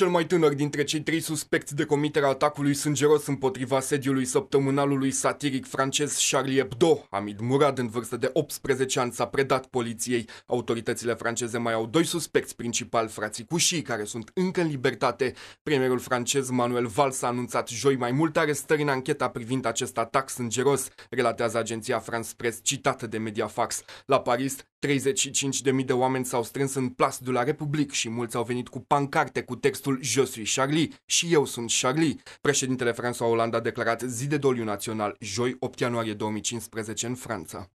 Cel mai tânăr dintre cei trei suspecți de comiterea atacului sângeros împotriva sediului săptămânalului satiric francez Charlie Hebdo, Amid Murad, în vârstă de 18 ani, s-a predat poliției. Autoritățile franceze mai au doi suspecți principali, frații Cușii, care sunt încă în libertate. Premierul francez Manuel Valls a anunțat joi mai multe arestări în ancheta privind acest atac sângeros, relatează agenția France Press, citată de Mediafax. La Paris, 35.000 de oameni s-au strâns în Place de la Republic și mulți au venit cu pancarte cu textul Je suis Charlie și eu sunt Charlie. Președintele François Hollande a declarat zi de doliu național joi 8 ianuarie 2015 în Franța.